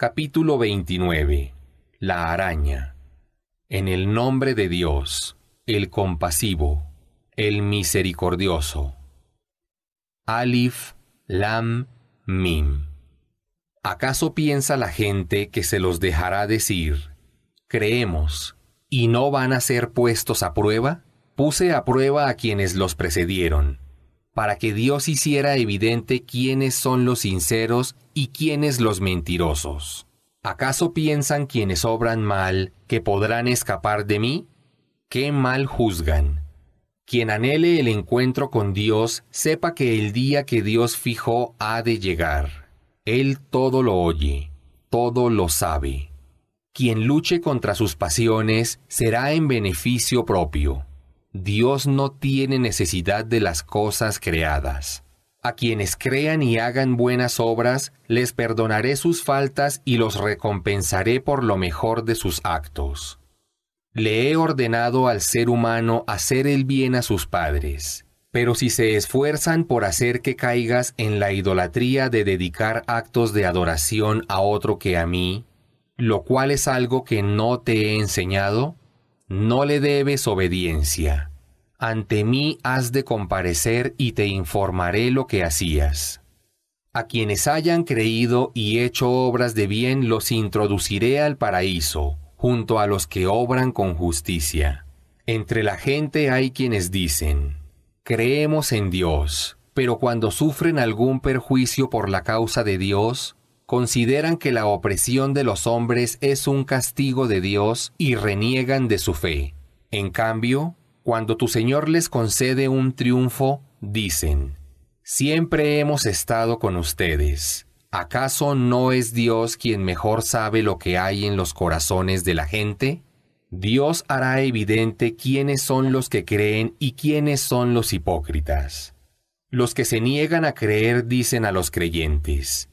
Capítulo 29. La araña. En el nombre de Dios, el compasivo, el misericordioso. Alif, Lam, Mim. ¿Acaso piensa la gente que se los dejará decir, creemos, y no van a ser puestos a prueba? Puse a prueba a quienes los precedieron para que Dios hiciera evidente quiénes son los sinceros y quiénes los mentirosos. ¿Acaso piensan quienes obran mal que podrán escapar de mí? ¿Qué mal juzgan? Quien anhele el encuentro con Dios, sepa que el día que Dios fijó ha de llegar. Él todo lo oye, todo lo sabe. Quien luche contra sus pasiones será en beneficio propio. Dios no tiene necesidad de las cosas creadas. A quienes crean y hagan buenas obras, les perdonaré sus faltas y los recompensaré por lo mejor de sus actos. Le he ordenado al ser humano hacer el bien a sus padres, pero si se esfuerzan por hacer que caigas en la idolatría de dedicar actos de adoración a otro que a mí, lo cual es algo que no te he enseñado, no le debes obediencia. Ante mí has de comparecer y te informaré lo que hacías. A quienes hayan creído y hecho obras de bien los introduciré al paraíso, junto a los que obran con justicia. Entre la gente hay quienes dicen, creemos en Dios, pero cuando sufren algún perjuicio por la causa de Dios, consideran que la opresión de los hombres es un castigo de Dios y reniegan de su fe. En cambio, cuando tu Señor les concede un triunfo, dicen, Siempre hemos estado con ustedes. ¿Acaso no es Dios quien mejor sabe lo que hay en los corazones de la gente? Dios hará evidente quiénes son los que creen y quiénes son los hipócritas. Los que se niegan a creer dicen a los creyentes,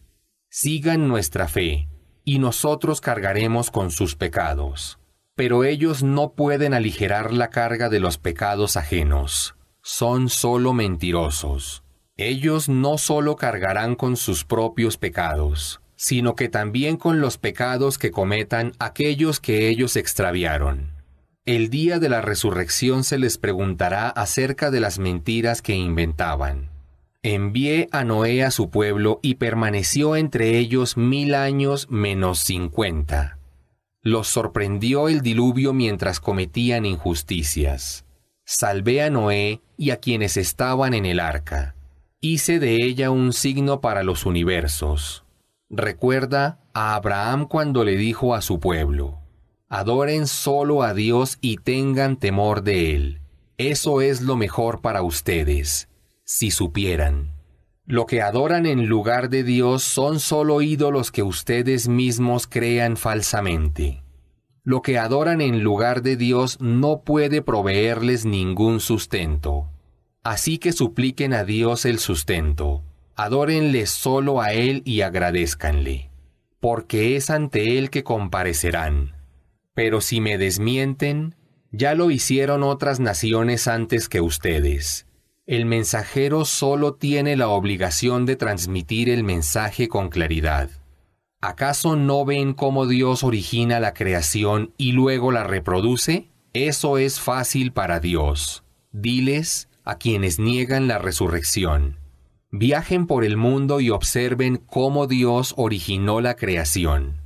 sigan nuestra fe, y nosotros cargaremos con sus pecados. Pero ellos no pueden aligerar la carga de los pecados ajenos. Son sólo mentirosos. Ellos no sólo cargarán con sus propios pecados, sino que también con los pecados que cometan aquellos que ellos extraviaron. El día de la resurrección se les preguntará acerca de las mentiras que inventaban. Envié a Noé a su pueblo y permaneció entre ellos mil años menos cincuenta. Los sorprendió el diluvio mientras cometían injusticias. Salvé a Noé y a quienes estaban en el arca. Hice de ella un signo para los universos. Recuerda a Abraham cuando le dijo a su pueblo, Adoren solo a Dios y tengan temor de Él. Eso es lo mejor para ustedes si supieran. Lo que adoran en lugar de Dios son solo ídolos que ustedes mismos crean falsamente. Lo que adoran en lugar de Dios no puede proveerles ningún sustento. Así que supliquen a Dios el sustento. Adórenle solo a Él y agradezcanle. porque es ante Él que comparecerán. Pero si me desmienten, ya lo hicieron otras naciones antes que ustedes el mensajero solo tiene la obligación de transmitir el mensaje con claridad. ¿Acaso no ven cómo Dios origina la creación y luego la reproduce? Eso es fácil para Dios. Diles a quienes niegan la resurrección. Viajen por el mundo y observen cómo Dios originó la creación.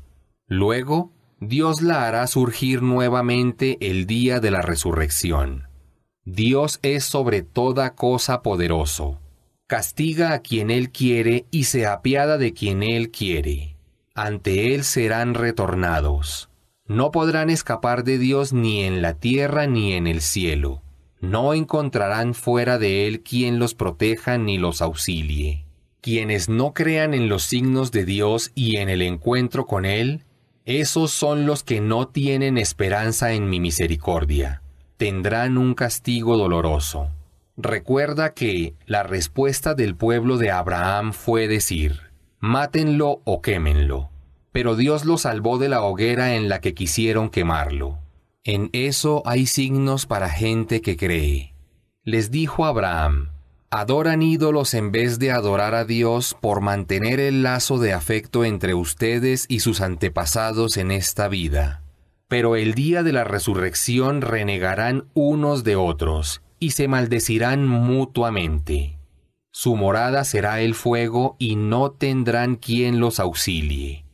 Luego, Dios la hará surgir nuevamente el día de la resurrección. Dios es sobre toda cosa poderoso. Castiga a quien Él quiere y se apiada de quien Él quiere. Ante Él serán retornados. No podrán escapar de Dios ni en la tierra ni en el cielo. No encontrarán fuera de Él quien los proteja ni los auxilie. Quienes no crean en los signos de Dios y en el encuentro con Él, esos son los que no tienen esperanza en mi misericordia tendrán un castigo doloroso. Recuerda que la respuesta del pueblo de Abraham fue decir, mátenlo o quémenlo. Pero Dios lo salvó de la hoguera en la que quisieron quemarlo. En eso hay signos para gente que cree. Les dijo Abraham, adoran ídolos en vez de adorar a Dios por mantener el lazo de afecto entre ustedes y sus antepasados en esta vida. Pero el día de la resurrección renegarán unos de otros, y se maldecirán mutuamente. Su morada será el fuego, y no tendrán quien los auxilie.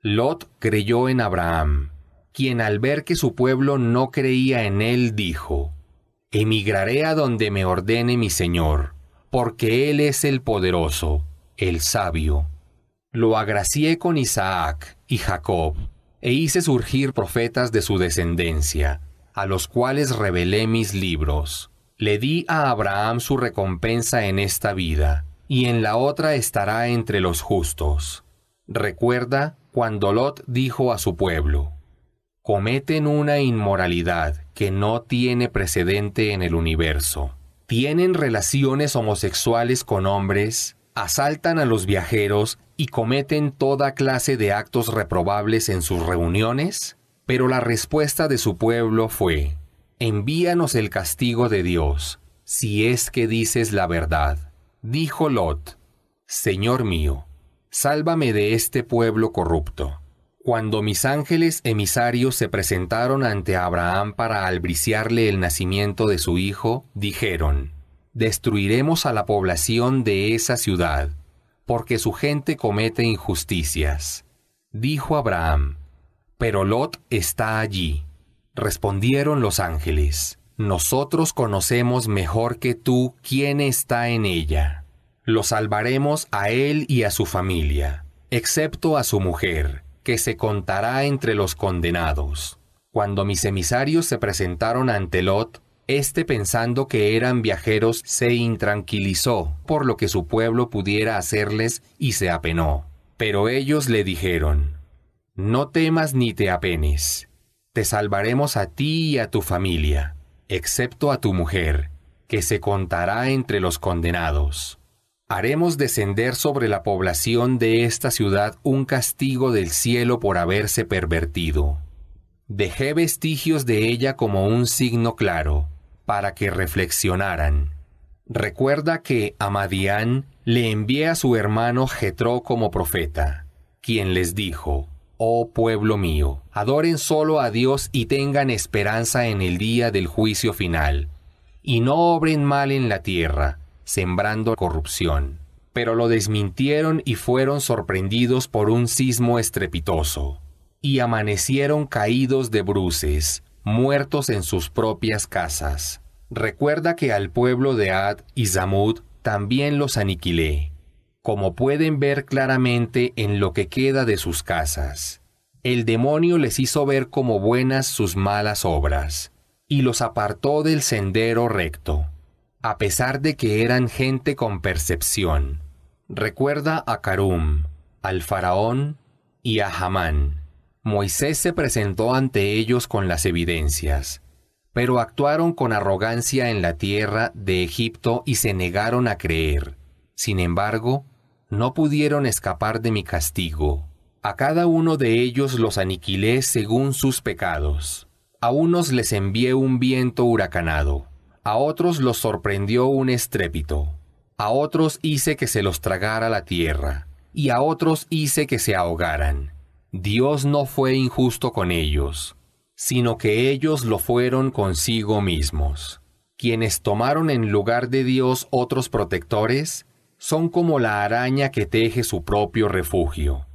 Lot creyó en Abraham, quien al ver que su pueblo no creía en él dijo, Emigraré a donde me ordene mi Señor, porque Él es el poderoso, el sabio. Lo agracié con Isaac y Jacob, e hice surgir profetas de su descendencia, a los cuales revelé mis libros. Le di a Abraham su recompensa en esta vida, y en la otra estará entre los justos. Recuerda cuando Lot dijo a su pueblo, Cometen una inmoralidad que no tiene precedente en el universo. Tienen relaciones homosexuales con hombres, asaltan a los viajeros y cometen toda clase de actos reprobables en sus reuniones? Pero la respuesta de su pueblo fue, envíanos el castigo de Dios, si es que dices la verdad. Dijo Lot, Señor mío, sálvame de este pueblo corrupto. Cuando mis ángeles emisarios se presentaron ante Abraham para albriciarle el nacimiento de su hijo, dijeron, Destruiremos a la población de esa ciudad porque su gente comete injusticias. Dijo Abraham, pero Lot está allí. Respondieron los ángeles, nosotros conocemos mejor que tú quién está en ella. Lo salvaremos a él y a su familia, excepto a su mujer, que se contará entre los condenados. Cuando mis emisarios se presentaron ante Lot, este pensando que eran viajeros se intranquilizó por lo que su pueblo pudiera hacerles y se apenó. Pero ellos le dijeron, No temas ni te apenes, te salvaremos a ti y a tu familia, excepto a tu mujer, que se contará entre los condenados. Haremos descender sobre la población de esta ciudad un castigo del cielo por haberse pervertido. Dejé vestigios de ella como un signo claro, para que reflexionaran. Recuerda que Amadián le envié a su hermano Jetro como profeta, quien les dijo: Oh pueblo mío, adoren solo a Dios y tengan esperanza en el día del juicio final, y no obren mal en la tierra, sembrando corrupción. Pero lo desmintieron y fueron sorprendidos por un sismo estrepitoso, y amanecieron caídos de bruces, muertos en sus propias casas. Recuerda que al pueblo de Ad y Zamud también los aniquilé, como pueden ver claramente en lo que queda de sus casas. El demonio les hizo ver como buenas sus malas obras, y los apartó del sendero recto, a pesar de que eran gente con percepción. Recuerda a Karum, al faraón y a Hamán Moisés se presentó ante ellos con las evidencias, pero actuaron con arrogancia en la tierra de Egipto y se negaron a creer. Sin embargo, no pudieron escapar de mi castigo. A cada uno de ellos los aniquilé según sus pecados. A unos les envié un viento huracanado, a otros los sorprendió un estrépito, a otros hice que se los tragara la tierra, y a otros hice que se ahogaran Dios no fue injusto con ellos, sino que ellos lo fueron consigo mismos. Quienes tomaron en lugar de Dios otros protectores, son como la araña que teje su propio refugio,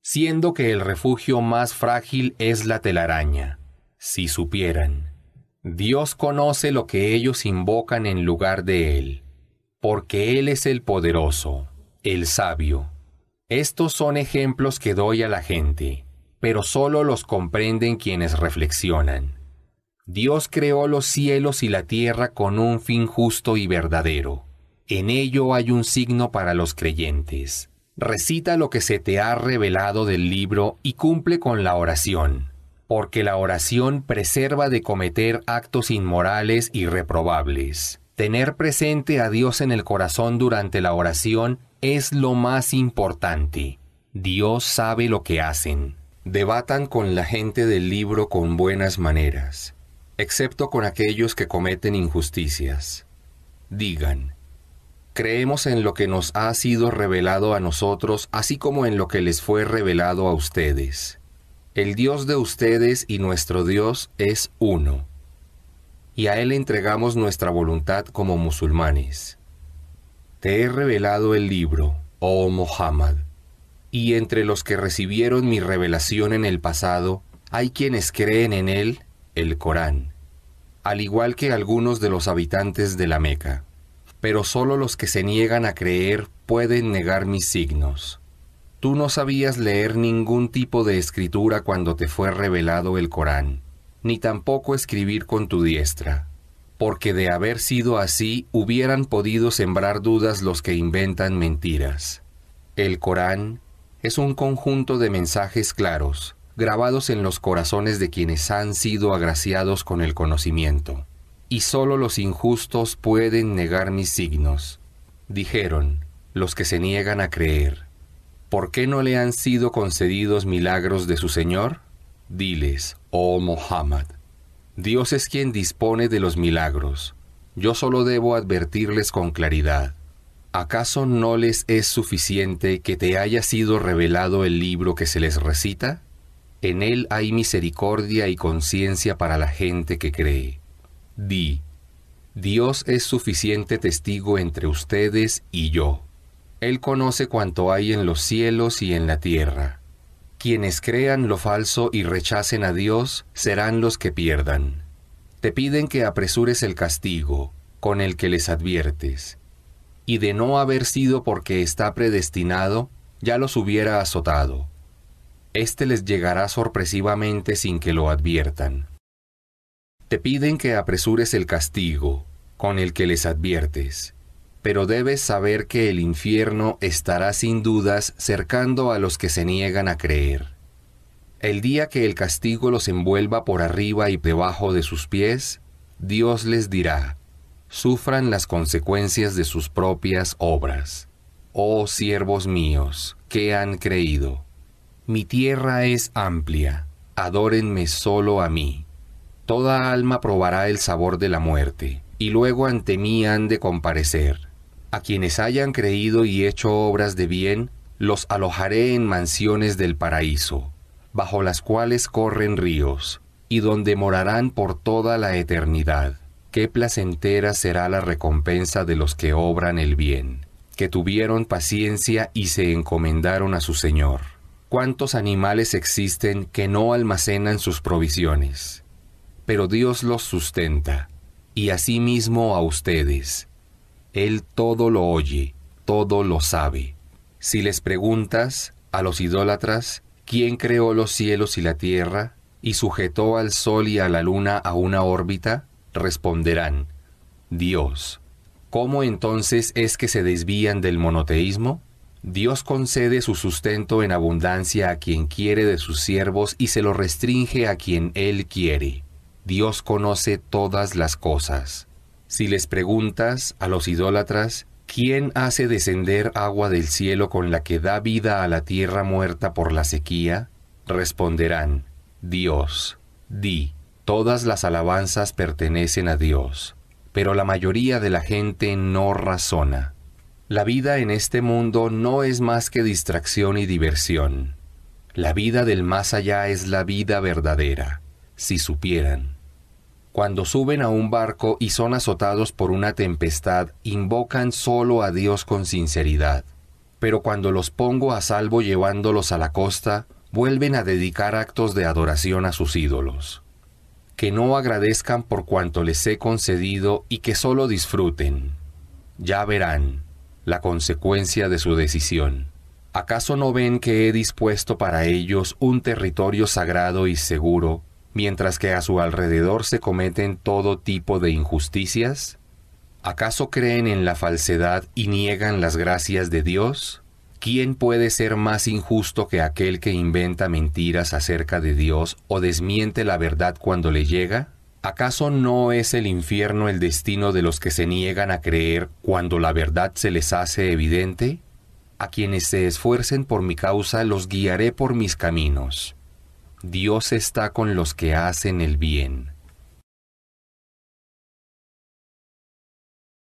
siendo que el refugio más frágil es la telaraña, si supieran. Dios conoce lo que ellos invocan en lugar de Él, porque Él es el poderoso, el sabio. Estos son ejemplos que doy a la gente, pero solo los comprenden quienes reflexionan. Dios creó los cielos y la tierra con un fin justo y verdadero. En ello hay un signo para los creyentes. Recita lo que se te ha revelado del libro y cumple con la oración, porque la oración preserva de cometer actos inmorales y reprobables. Tener presente a Dios en el corazón durante la oración es lo más importante. Dios sabe lo que hacen. Debatan con la gente del libro con buenas maneras, excepto con aquellos que cometen injusticias. Digan, creemos en lo que nos ha sido revelado a nosotros, así como en lo que les fue revelado a ustedes. El Dios de ustedes y nuestro Dios es uno. Y a Él entregamos nuestra voluntad como musulmanes. Te he revelado el libro, oh Muhammad, y entre los que recibieron mi revelación en el pasado, hay quienes creen en él, el Corán, al igual que algunos de los habitantes de la Meca. Pero solo los que se niegan a creer pueden negar mis signos. Tú no sabías leer ningún tipo de escritura cuando te fue revelado el Corán, ni tampoco escribir con tu diestra porque de haber sido así hubieran podido sembrar dudas los que inventan mentiras. El Corán es un conjunto de mensajes claros, grabados en los corazones de quienes han sido agraciados con el conocimiento. Y sólo los injustos pueden negar mis signos. Dijeron, los que se niegan a creer. ¿Por qué no le han sido concedidos milagros de su Señor? Diles, oh Muhammad, Dios es quien dispone de los milagros. Yo solo debo advertirles con claridad. ¿Acaso no les es suficiente que te haya sido revelado el libro que se les recita? En él hay misericordia y conciencia para la gente que cree. Di, Dios es suficiente testigo entre ustedes y yo. Él conoce cuanto hay en los cielos y en la tierra. Quienes crean lo falso y rechacen a Dios serán los que pierdan. Te piden que apresures el castigo con el que les adviertes, y de no haber sido porque está predestinado, ya los hubiera azotado. Este les llegará sorpresivamente sin que lo adviertan. Te piden que apresures el castigo con el que les adviertes, pero debes saber que el infierno estará sin dudas cercando a los que se niegan a creer. El día que el castigo los envuelva por arriba y debajo de sus pies, Dios les dirá, sufran las consecuencias de sus propias obras. Oh siervos míos, que han creído. Mi tierra es amplia, adórenme solo a mí. Toda alma probará el sabor de la muerte, y luego ante mí han de comparecer. A quienes hayan creído y hecho obras de bien, los alojaré en mansiones del paraíso, bajo las cuales corren ríos, y donde morarán por toda la eternidad. Qué placentera será la recompensa de los que obran el bien, que tuvieron paciencia y se encomendaron a su Señor. ¿Cuántos animales existen que no almacenan sus provisiones? Pero Dios los sustenta, y asimismo a ustedes él todo lo oye, todo lo sabe. Si les preguntas a los idólatras, ¿quién creó los cielos y la tierra y sujetó al sol y a la luna a una órbita? Responderán, Dios. ¿Cómo entonces es que se desvían del monoteísmo? Dios concede su sustento en abundancia a quien quiere de sus siervos y se lo restringe a quien Él quiere. Dios conoce todas las cosas. Si les preguntas a los idólatras, ¿quién hace descender agua del cielo con la que da vida a la tierra muerta por la sequía? Responderán, Dios. Di, todas las alabanzas pertenecen a Dios, pero la mayoría de la gente no razona. La vida en este mundo no es más que distracción y diversión. La vida del más allá es la vida verdadera, si supieran. Cuando suben a un barco y son azotados por una tempestad, invocan solo a Dios con sinceridad. Pero cuando los pongo a salvo llevándolos a la costa, vuelven a dedicar actos de adoración a sus ídolos. Que no agradezcan por cuanto les he concedido y que solo disfruten. Ya verán la consecuencia de su decisión. ¿Acaso no ven que he dispuesto para ellos un territorio sagrado y seguro mientras que a su alrededor se cometen todo tipo de injusticias? ¿Acaso creen en la falsedad y niegan las gracias de Dios? ¿Quién puede ser más injusto que aquel que inventa mentiras acerca de Dios o desmiente la verdad cuando le llega? ¿Acaso no es el infierno el destino de los que se niegan a creer cuando la verdad se les hace evidente? A quienes se esfuercen por mi causa los guiaré por mis caminos Dios está con los que hacen el bien